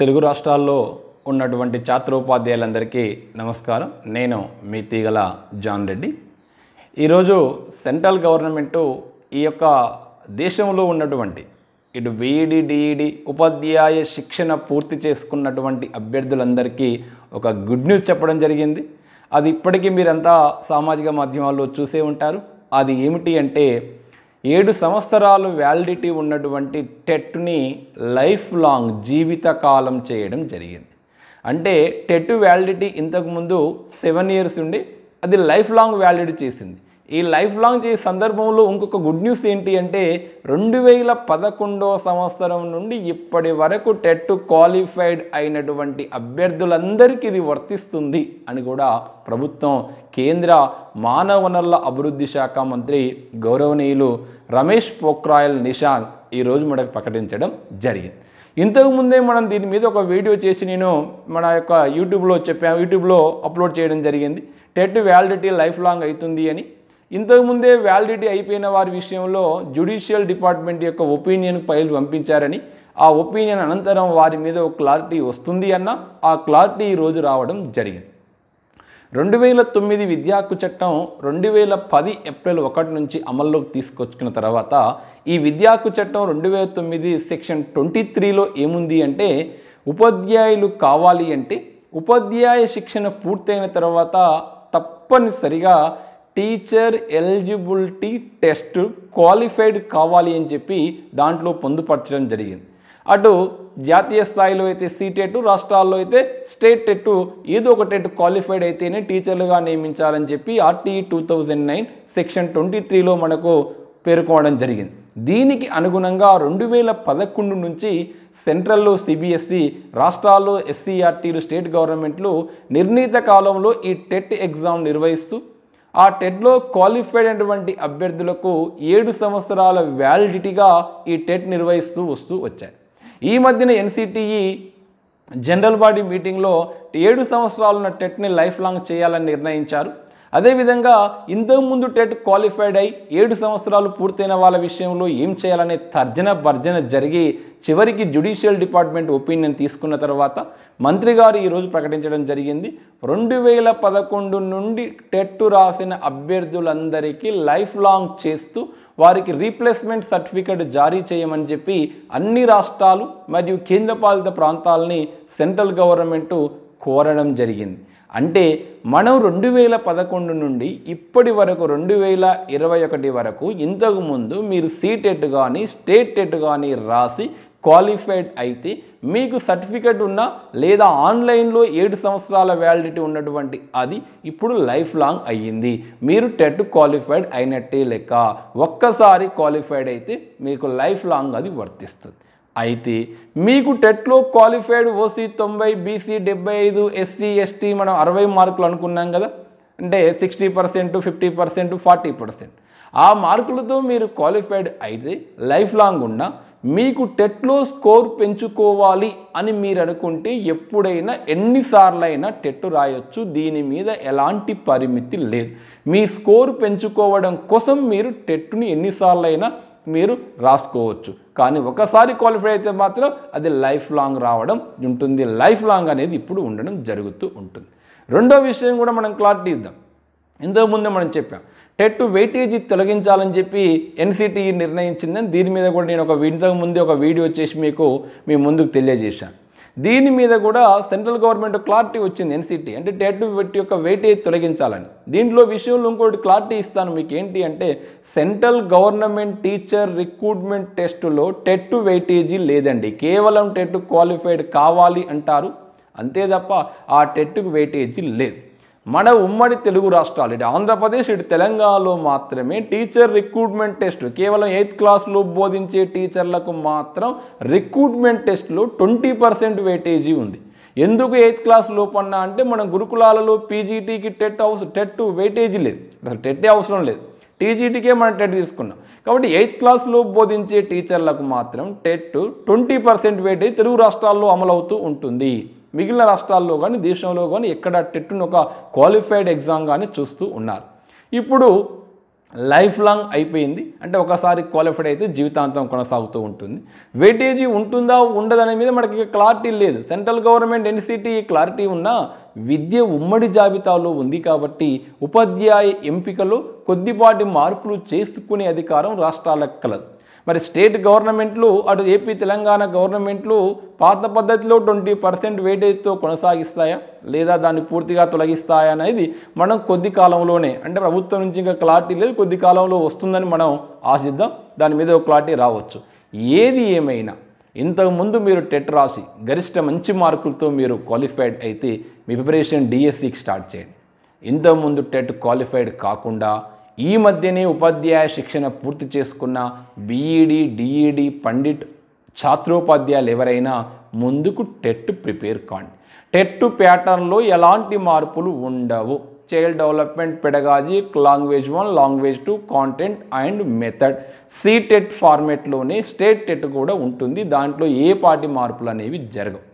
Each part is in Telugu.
తెలుగు రాష్ట్రాల్లో ఉన్నటువంటి ఛాత్రోపాధ్యాయులందరికీ నమస్కారం నేను మీ తీగల జాన్ రెడ్డి ఈరోజు సెంట్రల్ గవర్నమెంటు ఈ యొక్క దేశంలో ఉన్నటువంటి ఇటు బీఈడి డిఈడి ఉపాధ్యాయ శిక్షణ పూర్తి చేసుకున్నటువంటి అభ్యర్థులందరికీ ఒక గుడ్ న్యూస్ చెప్పడం జరిగింది అది ఇప్పటికీ మీరంతా సామాజిక మాధ్యమాల్లో చూసే ఉంటారు అది ఏమిటి అంటే ఏడు సంవత్సరాలు వ్యాలిడిటీ ఉన్నటువంటి టెట్ని లైఫ్ లాంగ్ జీవితకాలం చేయడం జరిగింది అంటే టెట్ వ్యాలిడిటీ ఇంతకుముందు సెవెన్ ఇయర్స్ ఉండి అది లైఫ్ లాంగ్ వ్యాలిడిటీ చేసింది ఈ లైఫ్ లాంగ్ ఈ సందర్భంలో ఇంకొక గుడ్ న్యూస్ ఏంటి అంటే రెండు వేల పదకొండో సంవత్సరం నుండి ఇప్పటి వరకు టెట్ క్వాలిఫైడ్ అయినటువంటి అభ్యర్థులందరికీ ఇది వర్తిస్తుంది అని కూడా ప్రభుత్వం కేంద్ర మానవ వనరుల అభివృద్ధి శాఖ మంత్రి గౌరవనీయులు రమేష్ పోఖ్రాయల్ నిషాంక్ ఈరోజు మనకు ప్రకటించడం జరిగింది ఇంతకుముందే మనం దీని మీద ఒక వీడియో చేసి నేను మన యొక్క యూట్యూబ్లో చెప్పాను యూట్యూబ్లో అప్లోడ్ చేయడం జరిగింది టెట్ వ్యాలిడిటీ లైఫ్ లాంగ్ అవుతుంది అని ఇంతకుముందే వ్యాలిడిటీ అయిపోయిన వారి విషయంలో జ్యుడిషియల్ డిపార్ట్మెంట్ యొక్క ఒపీనియన్ ఫైల్ పంపించారని ఆ ఒపీనియన్ అనంతరం వారి మీద ఒక క్లారిటీ వస్తుంది అన్న ఆ క్లారిటీ ఈరోజు రావడం జరిగింది రెండు వేల తొమ్మిది విద్యా హక్కు చట్టం రెండు వేల పది ఏప్రిల్ ఒకటి నుంచి అమల్లోకి తీసుకొచ్చుకున్న తర్వాత ఈ విద్యా హక్కు చట్టం రెండు వేల తొమ్మిది సెక్షన్ ట్వంటీ త్రీలో ఏముంది అంటే ఉపాధ్యాయులు కావాలి అంటే ఉపాధ్యాయ శిక్షణ పూర్తయిన తర్వాత తప్పనిసరిగా టీచర్ ఎలిజిబిలిటీ టెస్ట్ క్వాలిఫైడ్ కావాలి అని చెప్పి దాంట్లో పొందుపరచడం జరిగింది అటు జాతీయ స్థాయిలో అయితే సీటెట్ రాష్ట్రాల్లో అయితే స్టేట్ టెట్ ఏదో ఒక టెట్ క్వాలిఫైడ్ అయితేనే టీచర్లుగా నియమించాలని చెప్పి RTE two thousand nine section twenty త్రీలో మనకు పేర్కొనడం జరిగింది దీనికి అనుగుణంగా రెండు వేల పదకొండు నుంచి సెంట్రల్లో సిబిఎస్ఈ రాష్ట్రాల్లో ఎస్సీఆర్టీలు స్టేట్ గవర్నమెంట్లు నిర్ణీత కాలంలో ఈ టెట్ ఎగ్జామ్ నిర్వహిస్తూ ఆ టెట్లో క్వాలిఫైడ్ అయినటువంటి అభ్యర్థులకు ఏడు సంవత్సరాల వ్యాలిడిటీగా ఈ టెట్ నిర్వహిస్తూ వస్తూ వచ్చాయి ఈ మధ్యన ఎన్సిటిఈ జనరల్ బాడీ మీటింగ్లో ఏడు సంవత్సరాలున్న టెట్ని లైఫ్ లాంగ్ చేయాలని నిర్ణయించారు అదేవిధంగా ఇంతకుముందు టెట్ క్వాలిఫైడ్ అయి ఏడు సంవత్సరాలు పూర్తయిన వాళ్ళ విషయంలో ఏం చేయాలనే తర్జన భర్జన జరిగి చివరికి జ్యుడిషియల్ డిపార్ట్మెంట్ ఒపీనియన్ తీసుకున్న తర్వాత మంత్రి గారు ఈరోజు ప్రకటించడం జరిగింది రెండు వేల పదకొండు నుండి టెట్ రాసిన అభ్యర్థులందరికీ లైఫ్ లాంగ్ చేస్తూ వారికి రీప్లేస్మెంట్ సర్టిఫికెట్ జారీ చేయమని చెప్పి అన్ని రాష్ట్రాలు మరియు కేంద్రపాలిత ప్రాంతాలని సెంట్రల్ గవర్నమెంటు కోరడం జరిగింది అంటే మనం రెండు వేల పదకొండు నుండి ఇప్పటి వరకు రెండు వేల ఇరవై ఒకటి వరకు ఇంతకుముందు మీరు సీటెట్ కానీ స్టేట్ టెట్ కానీ రాసి క్వాలిఫైడ్ అయితే మీకు సర్టిఫికెట్ ఉన్న లేదా ఆన్లైన్లో ఏడు సంవత్సరాల వ్యాలిడిటీ ఉన్నటువంటి అది ఇప్పుడు లైఫ్ లాంగ్ అయ్యింది మీరు టెట్ క్వాలిఫైడ్ అయినట్టే లెక్క ఒక్కసారి క్వాలిఫైడ్ అయితే మీకు లైఫ్ లాంగ్ అది వర్తిస్తుంది అయితే మీకు టెట్లో క్వాలిఫైడ్ ఓసీ తొంభై బీసీ డెబ్బై ఐదు ఎస్సీ ఎస్టీ మనం అరవై మార్కులు అనుకున్నాం కదా అంటే sixty percent fifty percent forty percent ఆ మార్కులతో మీరు క్వాలిఫైడ్ అయితే లైఫ్ లాంగ్ ఉన్న మీకు టెట్లో స్కోర్ పెంచుకోవాలి అని మీరు అనుకుంటే ఎప్పుడైనా ఎన్నిసార్లైనా టెట్ రాయొచ్చు దీని మీద ఎలాంటి పరిమితి లేదు మీ స్కోర్ పెంచుకోవడం కోసం మీరు టెట్ని ఎన్నిసార్లైనా మీరు రాసుకోవచ్చు కానీ ఒకసారి క్వాలిఫై అయితే మాత్రం అది లైఫ్ లాంగ్ రావడం ఉంటుంది లైఫ్ లాంగ్ అనేది ఇప్పుడు ఉండడం జరుగుతూ ఉంటుంది రెండో విషయం కూడా మనం క్లారిటీ ఇద్దాం ఇంతకుముందే మనం చెప్పాం టెట్ వెయిటేజీ తొలగించాలని చెప్పి ఎన్సిటిఈ నిర్ణయించిందని దీని మీద కూడా నేను ఒక ఇంతకుముందే ఒక వీడియో చేసి మీకు మీ ముందుకు తెలియజేశాను దీని మీద కూడా సెంట్రల్ గవర్నమెంట్ క్లారిటీ వచ్చింది ఎన్సిటీ అంటే టెట్ వెట్టి యొక్క వెయిటేజ్ తొలగించాలని దీంట్లో విషయంలో ఇంకోటి క్లారిటీ ఇస్తాను మీకు ఏంటి అంటే సెంట్రల్ గవర్నమెంట్ టీచర్ రిక్రూట్మెంట్ టెస్టులో టెట్ వెయిటేజీ లేదండి కేవలం టెట్ క్వాలిఫైడ్ కావాలి అంటారు అంతే తప్ప ఆ టెట్కు వెయిటేజీ లేదు మన ఉమ్మడి తెలుగు రాష్ట్రాలు ఇటు ఆంధ్రప్రదేశ్ ఇటు తెలంగాణలో మాత్రమే టీచర్ రిక్రూట్మెంట్ టెస్ట్ కేవలం ఎయిత్ క్లాస్లో బోధించే టీచర్లకు మాత్రం రిక్రూట్మెంట్ టెస్ట్లో ట్వంటీ పర్సెంట్ వెయిటేజీ ఉంది ఎందుకు ఎయిత్ క్లాస్ లోపన్న అంటే మనం గురుకులాలలో పీజీటీకి టెట్ అవసరం టెట్ వెయిటేజీ లేదు అసలు టెట్టే అవసరం లేదు టీజీటీకే మనం టెట్ తీసుకున్నాం కాబట్టి ఎయిత్ క్లాస్లో బోధించే టీచర్లకు మాత్రం TET twenty percent weightage Telugu రాష్ట్రాల్లో అమలవుతూ ఉంటుంది మిగిలిన రాష్ట్రాల్లో కానీ దేశంలో కానీ ఎక్కడ టెట్ను ఒక క్వాలిఫైడ్ ఎగ్జామ్గానే చూస్తూ ఉన్నారు ఇప్పుడు లైఫ్ లాంగ్ అయిపోయింది అంటే ఒకసారి క్వాలిఫైడ్ అయితే జీవితాంతం కొనసాగుతూ ఉంటుంది వెయిటేజీ ఉంటుందా ఉండదనే మీద మనకి క్లారిటీ లేదు సెంట్రల్ గవర్నమెంట్ ఎన్సిటీ క్లారిటీ ఉన్నా విద్య ఉమ్మడి జాబితాలో ఉంది కాబట్టి ఉపాధ్యాయ ఎంపికలు కొద్దిపాటి మార్పులు చేసుకునే అధికారం రాష్ట్రాలకు కలదు మరి స్టేట్ గవర్నమెంట్లు అటు ఏపీ తెలంగాణ గవర్నమెంట్లు పాత పద్ధతిలో ట్వంటీ పర్సెంట్ వేటేజ్తో కొనసాగిస్తాయా లేదా దాన్ని పూర్తిగా తొలగిస్తాయా అనేది మనం కొద్ది కాలంలోనే అంటే ప్రభుత్వం నుంచి ఇంకా క్లారిటీ లేదు కొద్ది కాలంలో వస్తుందని మనం ఆశిద్దాం దాని మీద ఒక క్లారిటీ రావచ్చు ఏది ఏమైనా ఇంతకుముందు మీరు టెట్ రాసి గరిష్ట మంచి మార్కులతో మీరు క్వాలిఫైడ్ అయితే మీ ప్రిపరేషన్ డిఎస్సికి స్టార్ట్ చేయండి ఇంతకుముందు టెట్ క్వాలిఫైడ్ కాకుండా ఈ మధ్యనే ఉపాధ్యాయ శిక్షణ పూర్తి చేసుకున్న బీఈడి డిఈడి పండిట్ ఛాత్రోపాధ్యాయులు ఎవరైనా ముందుకు టెట్ ప్రిపేర్ కాండి టెట్ ప్యాటర్న్లో ఎలాంటి మార్పులు ఉండవు child development pedagogy language one language two content and method C TET ఫార్మేట్లోనే స్టేట్ టెట్ కూడా ఉంటుంది దాంట్లో ఏ పాటి మార్పులు అనేవి జరగవు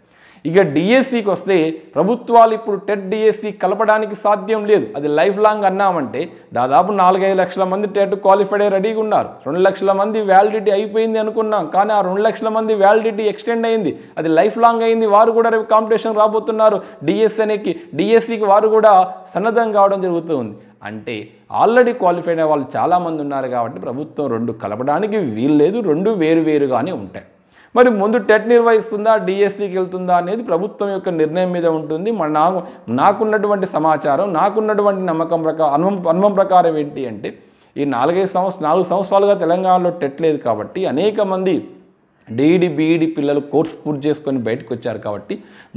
ఇక డిఎస్సికి వస్తే ప్రభుత్వాలు ఇప్పుడు టెట్ డిఎస్సి కలపడానికి సాధ్యం లేదు అది లైఫ్ లాంగ్ అన్నామంటే దాదాపు నాలుగైదు లక్షల మంది టెట్ క్వాలిఫైడ్ రెడీగా ఉన్నారు రెండు లక్షల మంది వ్యాలిడిటీ అయిపోయింది అనుకున్నాం కానీ ఆ రెండు లక్షల మంది వ్యాలిడిటీ ఎక్స్టెండ్ అయింది అది లైఫ్ లాంగ్ అయింది వారు కూడా రేపు కాంపిటీషన్ రాబోతున్నారు డిఎస్సి అనేకి డిఎస్సికి వారు కూడా సన్నద్ధం కావడం జరుగుతుంది అంటే ఆల్రెడీ క్వాలిఫైడ్ అయ్యే వాళ్ళు చాలామంది ఉన్నారు కాబట్టి ప్రభుత్వం రెండు కలపడానికి వీలు లేదు రెండు వేరుగానే ఉంటాయి మరి ముందు టెట్ నిర్వహిస్తుందా డిఎస్సికి వెళ్తుందా అనేది ప్రభుత్వం యొక్క నిర్ణయం మీద ఉంటుంది మన నాకు నాకున్నటువంటి సమాచారం నాకున్నటువంటి నమ్మకం ప్రకారం అనుభవం అనుభవం ప్రకారం ఏంటి అంటే ఈ నాలుగైదు సంవత్సరం నాలుగు సంవత్సరాలుగా తెలంగాణలో టెట్ లేదు కాబట్టి అనేక మంది డిఈడి బీఈడి పిల్లలు కోర్సు పూర్తి చేసుకొని బయటకు వచ్చారు కాబట్టి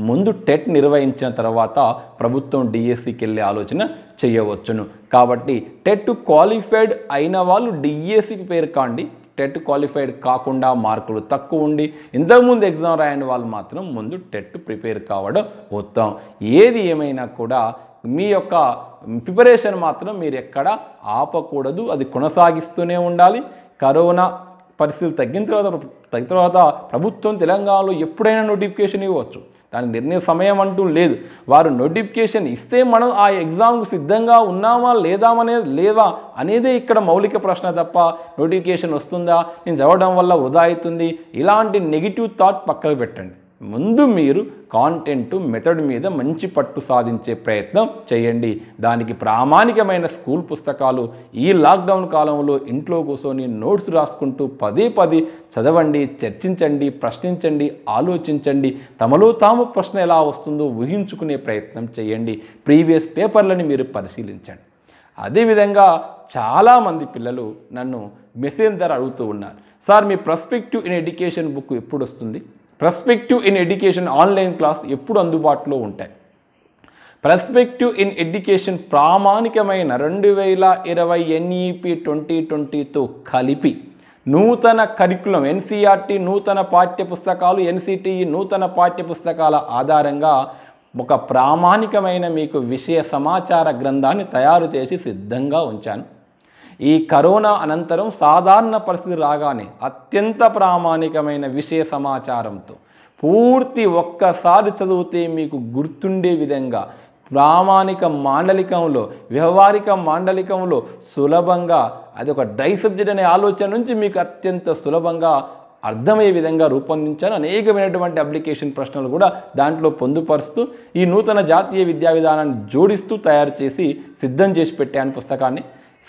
ముందు టెట్ నిర్వహించిన తర్వాత ప్రభుత్వం డిఎస్సికి వెళ్ళే ఆలోచన చేయవచ్చును కాబట్టి టెట్ క్వాలిఫైడ్ అయిన వాళ్ళు డిఎస్సికి పేరు కాండి టెట్ క్వాలిఫైడ్ కాకుండా మార్కులు తక్కువ ఉండి ఇంతకుముందు ఎగ్జామ్ రాయని వాళ్ళు మాత్రం ముందు టెట్ ప్రిపేర్ కావడం ఉత్తమం ఏది ఏమైనా కూడా మీ యొక్క ప్రిపరేషన్ మాత్రం మీరు ఎక్కడ ఆపకూడదు అది కొనసాగిస్తూనే ఉండాలి కరోనా పరిస్థితులు తగ్గిన తర్వాత తగ్గిన తర్వాత ప్రభుత్వం తెలంగాణలో ఎప్పుడైనా నోటిఫికేషన్ ఇవ్వచ్చు దానికి నిర్ణయ సమయం అంటూ లేదు వారు నోటిఫికేషన్ ఇస్తే మనం ఆ ఎగ్జామ్కు సిద్ధంగా ఉన్నామా లేదామనే లేదా అనేదే ఇక్కడ మౌలిక ప్రశ్న తప్ప నోటిఫికేషన్ వస్తుందా నేను చదవడం వల్ల వృధా అవుతుంది ఇలాంటి నెగిటివ్ థాట్ పక్కకు పెట్టండి ముందు మీరు కాంటెంట్ మెథడ్ మీద మంచి పట్టు సాధించే ప్రయత్నం చేయండి దానికి ప్రామాణికమైన స్కూల్ పుస్తకాలు ఈ లాక్డౌన్ కాలంలో ఇంట్లో కూర్చొని నోట్స్ రాసుకుంటూ పదే పదే చదవండి చర్చించండి ప్రశ్నించండి ఆలోచించండి తమలో తాము ప్రశ్న ఎలా వస్తుందో ఊహించుకునే ప్రయత్నం చేయండి ప్రీవియస్ పేపర్లని మీరు పరిశీలించండి అదేవిధంగా చాలామంది పిల్లలు నన్ను మెసేంజర్ అడుగుతూ ఉన్నారు సార్ మీ ప్రస్పెక్టివ్ ఇన్ ఎడ్యుకేషన్ బుక్ ఎప్పుడు వస్తుంది perspective in education online class ఎప్పుడు అందుబాటులో ఉంటాయి ప్రస్పెక్టివ్ ఇన్ ఎడ్యుకేషన్ ప్రామాణికమైన రెండు వేల ఇరవై ఎన్ఈపి ట్వంటీ ట్వంటీతో కలిపి నూతన కరికులం ఎన్సీఆర్టీ e నూతన పాఠ్యపుస్తకాలు ఎన్సిటిఈ e, నూతన పాఠ్యపుస్తకాల ఆధారంగా ఒక ప్రామాణికమైన మీకు విషయ సమాచార గ్రంథాన్ని తయారు చేసి సిద్ధంగా ఉంచాను ఈ కరోనా అనంతరం సాధారణ పరిస్థితి రాగానే అత్యంత ప్రామాణికమైన విషయ సమాచారంతో పూర్తి ఒక్కసారి చదివితే మీకు గుర్తుండే విధంగా ప్రామాణిక మాండలికంలో వ్యవహారిక మాండలికంలో సులభంగా అది ఒక డై సబ్జెక్ట్ అనే ఆలోచన నుంచి మీకు అత్యంత సులభంగా అర్థమయ్యే విధంగా రూపొందించాను అనేకమైనటువంటి అప్లికేషన్ ప్రశ్నలు కూడా దాంట్లో పొందుపరుస్తూ ఈ నూతన జాతీయ విద్యా విధానాన్ని జోడిస్తూ తయారు చేసి సిద్ధం చేసి పెట్టాను పుస్తకాన్ని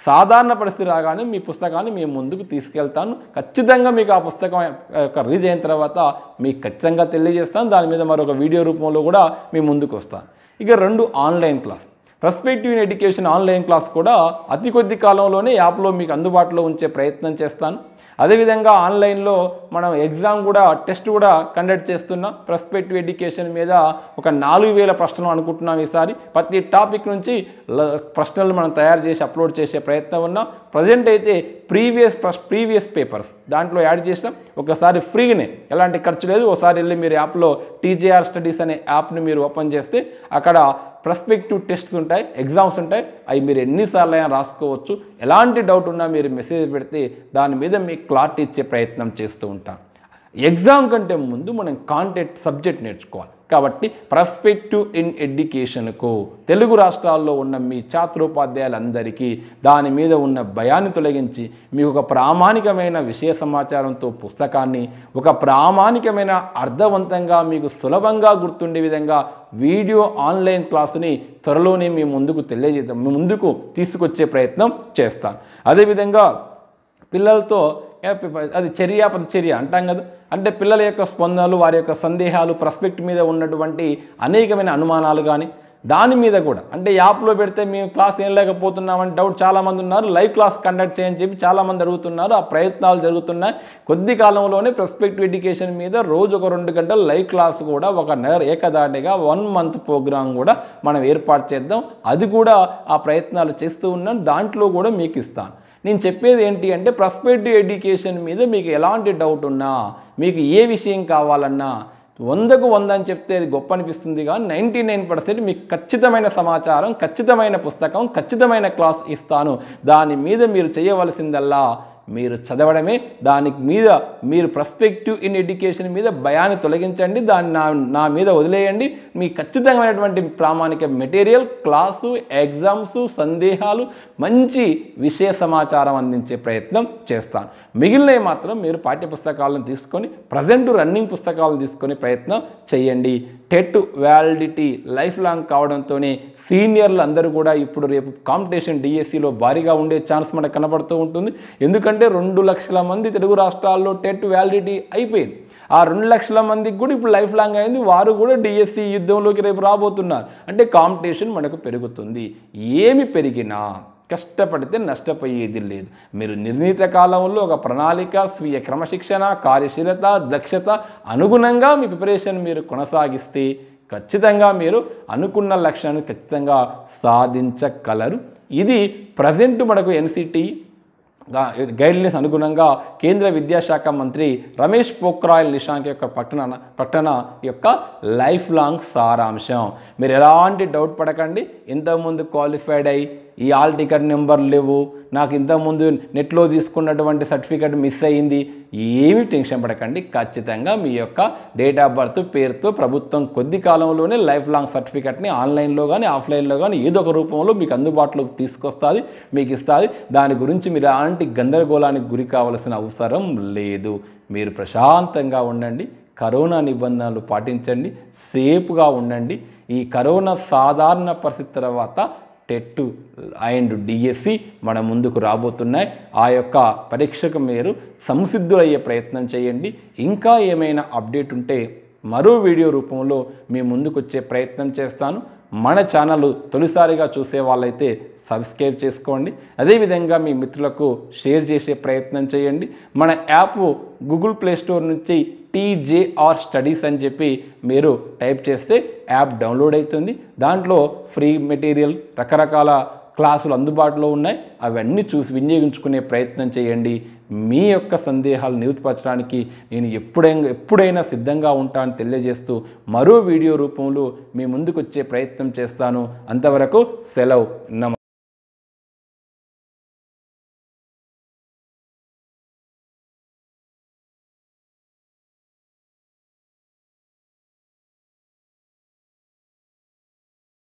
సాధారణ పరిస్థితి రాగానే మీ పుస్తకాన్ని మేము ముందుకు తీసుకెళ్తాను ఖచ్చితంగా మీకు ఆ పుస్తకం యొక్క రిలీజ్ అయిన తర్వాత మీకు ఖచ్చితంగా తెలియజేస్తాను దాని మీద మరొక వీడియో రూపంలో కూడా మీ ముందుకు వస్తాను ఇక రెండు online class perspective in education online class కూడా అతి కొద్ది కాలంలోనే యాప్లో మీకు అందుబాటులో ఉంచే ప్రయత్నం చేస్తాను అదేవిధంగా ఆన్లైన్లో మనం ఎగ్జామ్ కూడా టెస్ట్ కూడా కండక్ట్ చేస్తున్నాం ప్రస్పెక్టివ్ ఎడ్యుకేషన్ మీద ఒక నాలుగు వేల ప్రశ్నలు అనుకుంటున్నాం ఈసారి ప్రతి టాపిక్ నుంచి ప్రశ్నలు మనం తయారు చేసి అప్లోడ్ చేసే ప్రయత్నం ఉన్నాం ప్రజెంట్ అయితే ప్రీవియస్ ప్రీవియస్ పేపర్స్ దాంట్లో యాడ్ చేసినాం ఒకసారి ఫ్రీగానే ఎలాంటి ఖర్చు లేదు ఒకసారి వెళ్ళి మీరు యాప్లో టీజేఆర్ స్టడీస్ అనే యాప్ని మీరు ఓపెన్ చేస్తే అక్కడ ప్రస్పెక్టివ్ టెస్ట్స్ ఉంటాయి ఎగ్జామ్స్ ఉంటాయి అవి మీరు ఎన్నిసార్లు అయినా రాసుకోవచ్చు ఎలాంటి డౌట్ ఉన్నా మీరు మెసేజ్ పెడితే దాని మీద మీకు క్లారిటీ ఇచ్చే ప్రయత్నం చేస్తూ ఉంటాను ఎగ్జామ్ కంటే ముందు మనం కాంటెంట్ సబ్జెక్ట్ నేర్చుకోవాలి కాబట్టి ప్రస్పెక్టివ్ ఇన్ ఎడ్యుకేషన్కు తెలుగు రాష్ట్రాల్లో ఉన్న మీ ఛాత్రోపాధ్యాయులందరికీ దాని మీద ఉన్న భయాన్ని తొలగించి మీకు ఒక ప్రామాణికమైన విషయ సమాచారంతో పుస్తకాన్ని ఒక ప్రామాణికమైన అర్థవంతంగా మీకు సులభంగా గుర్తుండే విధంగా వీడియో ఆన్లైన్ క్లాసుని త్వరలోనే మీ ముందుకు తెలియజేద్దాం మీ ముందుకు తీసుకొచ్చే ప్రయత్నం చేస్తాను అదేవిధంగా పిల్లలతో అది చర్య పరిచర్య అంటాం కదా అంటే పిల్లల యొక్క స్పందనలు వారి యొక్క సందేహాలు ప్రస్పెక్ట్ మీద ఉన్నటువంటి అనేకమైన అనుమానాలు కానీ దాని మీద కూడా అంటే యాప్లో పెడితే మేము క్లాస్ వినలేకపోతున్నామని డౌట్ చాలామంది ఉన్నారు లైవ్ క్లాస్ కండక్ట్ చేయని చెప్పి చాలామంది అడుగుతున్నారు ఆ ప్రయత్నాలు జరుగుతున్నాయి కొద్ది కాలంలోనే ప్రస్పెక్టివ్ ఎడ్యుకేషన్ మీద రోజు ఒక రెండు గంటలు లైవ్ క్లాస్ కూడా ఒక నెల ఏకదాటిగా వన్ మంత్ ప్రోగ్రామ్ కూడా మనం ఏర్పాటు చేద్దాం అది కూడా ఆ ప్రయత్నాలు చేస్తూ ఉన్నాను దాంట్లో కూడా మీకు ఇస్తాను నేను చెప్పేది ఏంటి అంటే ప్రస్పెక్టివ్ ఎడ్యుకేషన్ మీద మీకు ఎలాంటి డౌట్ ఉన్నా మీకు ఏ విషయం కావాలన్నా వందకు వంద అని చెప్తే అది గొప్ప అనిపిస్తుంది కానీ నైంటీ నైన్ పర్సెంట్ మీకు ఖచ్చితమైన సమాచారం ఖచ్చితమైన పుస్తకం ఖచ్చితమైన క్లాస్ ఇస్తాను దాని మీద మీరు చేయవలసిందల్లా మీరు చదవడమే దానికి మీద మీరు ప్రస్పెక్టివ్ ఇన్ ఎడ్యుకేషన్ మీద భయాన్ని తొలగించండి దాన్ని నా నా మీద వదిలేయండి మీ ఖచ్చితమైనటువంటి ప్రామాణిక మెటీరియల్ క్లాసు ఎగ్జామ్స్ సందేహాలు మంచి విషయ సమాచారం అందించే ప్రయత్నం చేస్తాను మిగిలినవి మాత్రం మీరు పాఠ్య పుస్తకాలను తీసుకొని ప్రజెంట్ రన్నింగ్ పుస్తకాలను తీసుకొని ప్రయత్నం చేయండి టెట్ వ్యాలిడిటీ లైఫ్ లాంగ్ కావడంతోనే సీనియర్లు అందరూ కూడా ఇప్పుడు రేపు కాంపిటీషన్ డిఎస్సిలో భారీగా ఉండే ఛాన్స్ మనకు కనబడుతూ ఉంటుంది ఎందుకంటే రెండు లక్షల మంది తెలుగు రాష్ట్రాల్లో టెట్ వ్యాలిడిటీ అయిపోయింది ఆ రెండు లక్షల మందికి కూడా ఇప్పుడు లైఫ్ లాంగ్ అయింది వారు కూడా డిఎస్సి యుద్ధంలోకి రేపు రాబోతున్నారు అంటే కాంపిటీషన్ మనకు పెరుగుతుంది ఏమి పెరిగినా కష్టపడితే నష్టపోయేది లేదు మీరు నిర్ణీత కాలంలో ఒక ప్రణాళిక స్వీయ క్రమశిక్షణ కార్యశీలత దక్షత అనుగుణంగా మీ ప్రిపరేషన్ మీరు కొనసాగిస్తే ఖచ్చితంగా మీరు అనుకున్న లక్ష్యాన్ని ఖచ్చితంగా సాధించగలరు ఇది ప్రజెంట్ మనకు ఎన్సిటి గైడ్లైన్స్ అనుగుణంగా కేంద్ర విద్యాశాఖ మంత్రి రమేష్ పోఖ్రాయల్ నిశాంక్ యొక్క పట్టణ పట్టణ యొక్క లైఫ్ లాంగ్ సారాంశం మీరు ఎలాంటి డౌట్ పడకండి ఇంతకుముందు క్వాలిఫైడ్ అయ్యి ఈ ఆల్ టికెట్ నెంబర్ లేవు నాకు ఇంతకుముందు నెట్లో తీసుకున్నటువంటి సర్టిఫికేట్ మిస్ అయ్యింది ఏమి టెన్షన్ పడకండి ఖచ్చితంగా మీ యొక్క డేట్ ఆఫ్ బర్త్ పేరుతో ప్రభుత్వం కొద్ది కాలంలోనే లైఫ్ లాంగ్ సర్టిఫికేట్ని ఆన్లైన్లో కానీ ఆఫ్లైన్లో కానీ ఏదో ఒక రూపంలో మీకు అందుబాటులోకి తీసుకొస్తుంది మీకు ఇస్తుంది దాని గురించి మీరు అలాంటి గందరగోళానికి గురి కావాల్సిన అవసరం లేదు మీరు ప్రశాంతంగా ఉండండి కరోనా నిబంధనలు పాటించండి సేఫ్గా ఉండండి ఈ కరోనా సాధారణ పరిస్థితి తర్వాత టెట్ అండ్ డిఎస్సి మన ముందుకు రాబోతున్నాయి ఆ యొక్క పరీక్షకు మీరు సంసిద్ధులయ్యే ప్రయత్నం చేయండి ఇంకా ఏమైనా అప్డేట్ ఉంటే మరో వీడియో రూపంలో మీ ముందుకు వచ్చే ప్రయత్నం చేస్తాను మన ఛానల్ తొలిసారిగా చూసే వాళ్ళైతే సబ్స్క్రైబ్ చేసుకోండి అదేవిధంగా మీ మిత్రులకు షేర్ చేసే ప్రయత్నం చేయండి మన యాప్ గూగుల్ ప్లేస్టోర్ నుంచి టీజేఆర్ స్టడీస్ అని చెప్పి మీరు టైప్ చేస్తే యాప్ డౌన్లోడ్ అవుతుంది దాంట్లో ఫ్రీ మెటీరియల్ రకరకాల క్లాసులు అందుబాటులో ఉన్నాయి అవన్నీ చూసి వినియోగించుకునే ప్రయత్నం చేయండి మీ యొక్క సందేహాలు నివృత్తిపరచడానికి నేను ఎప్పుడై ఎప్పుడైనా సిద్ధంగా ఉంటాను తెలియజేస్తూ మరో వీడియో రూపంలో మీ ముందుకు వచ్చే ప్రయత్నం చేస్తాను అంతవరకు సెలవు నమ